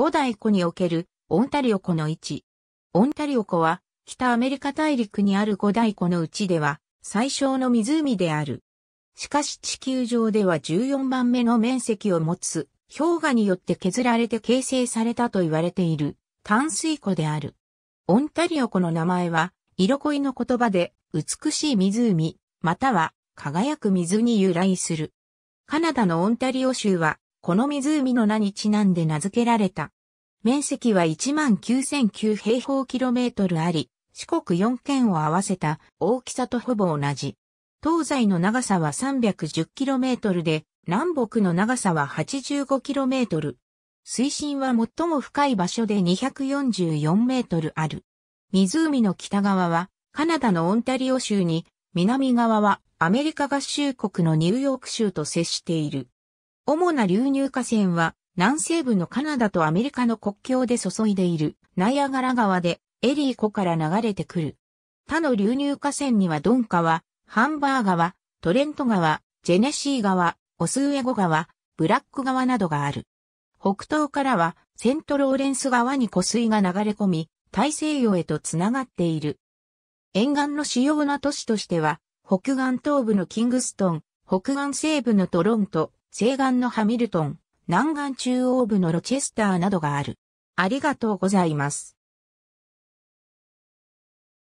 五大湖におけるオンタリオ湖の位置。オンタリオ湖は北アメリカ大陸にある五大湖のうちでは最小の湖である。しかし地球上では14番目の面積を持つ氷河によって削られて形成されたと言われている淡水湖である。オンタリオ湖の名前は色恋の言葉で美しい湖または輝く水に由来する。カナダのオンタリオ州はこの湖の名にちなんで名付けられた。面積は19,009平方キロメートルあり、四国4県を合わせた大きさとほぼ同じ。東西の長さは3 1 0トルで、南北の長さは8 5トル。水深は最も深い場所で2 4 4ルある。湖の北側はカナダのオンタリオ州に、南側はアメリカ合衆国のニューヨーク州と接している。主な流入河川は、南西部のカナダとアメリカの国境で注いでいる、ナイアガラ川で、エリー湖から流れてくる。他の流入河川にはドン川、ハンバー川、トレント川、ジェネシー川、オスウエゴ川、ブラック川などがある。北東からは、セントローレンス川に湖水が流れ込み、大西洋へとつながっている。沿岸の主要な都市としては、北岸東部のキングストン、北岸西部のトロント、西岸のハミルトン、南岸中央部のロチェスターなどがある。ありがとうございます。